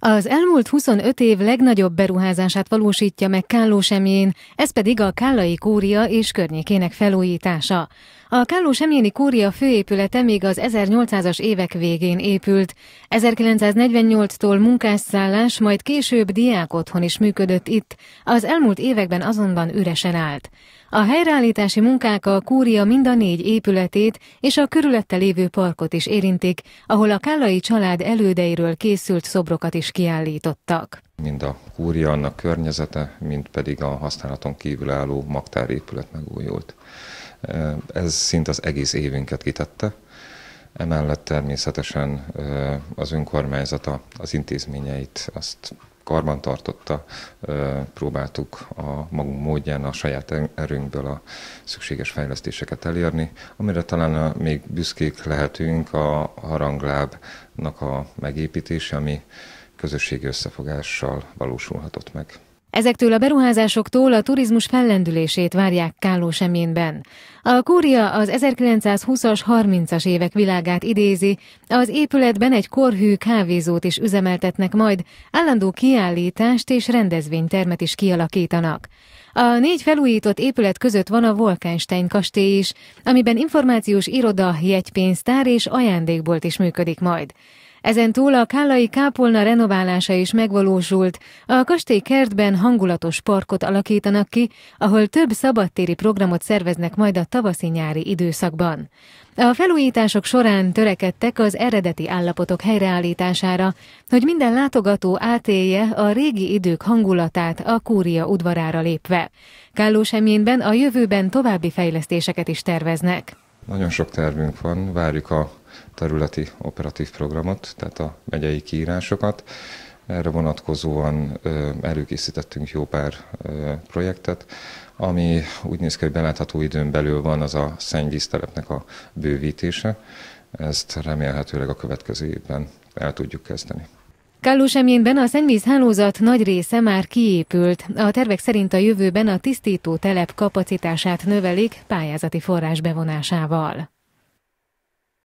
Az elmúlt 25 év legnagyobb beruházását valósítja meg Kállósemjén, ez pedig a Kállai Kúria és környékének felújítása. A Kálló Semjéni Kúria főépülete még az 1800-as évek végén épült. 1948-tól munkásszállás, majd később diákotthon is működött itt, az elmúlt években azonban üresen állt. A helyreállítási munkák a kúria mind a négy épületét és a körülötte lévő parkot is érintik, ahol a Kállai család elődeiről készült szobrokat is kiállítottak mind a kúria, annak környezete, mind pedig a használaton kívül álló magtárépület megújult. Ez szint az egész évünket kitette. Emellett természetesen az önkormányzata az intézményeit azt karbantartotta, próbáltuk a magunk módján a saját erőnkből a szükséges fejlesztéseket elérni, amire talán még büszkék lehetünk a haranglábnak a megépítése, ami közösségi összefogással valósulhatott meg. Ezektől a beruházásoktól a turizmus fellendülését várják Kálló Seménben. A kúria az 1920-as, 30-as évek világát idézi, az épületben egy korhű kávézót is üzemeltetnek majd, állandó kiállítást és rendezvénytermet is kialakítanak. A négy felújított épület között van a Volkánstein kastély is, amiben információs iroda, jegypénztár és ajándékbolt is működik majd. Ezen túl a Kállai kápolna renoválása is megvalósult, a kastély kertben hangulatos parkot alakítanak ki, ahol több szabadtéri programot szerveznek majd a tavaszi-nyári időszakban. A felújítások során törekedtek az eredeti állapotok helyreállítására, hogy minden látogató átélje a régi idők hangulatát a kúria udvarára lépve. Kállós a jövőben további fejlesztéseket is terveznek. Nagyon sok tervünk van, várjuk a területi operatív programot, tehát a megyei kiírásokat. Erre vonatkozóan előkészítettünk jó pár projektet, ami úgy néz ki, hogy belátható időn belül van, az a szennyvíztelepnek a bővítése. Ezt remélhetőleg a következő évben el tudjuk kezdeni. Kállósemjénben a szennyvíz hálózat nagy része már kiépült. A tervek szerint a jövőben a tisztító telep kapacitását növelik pályázati forrás bevonásával.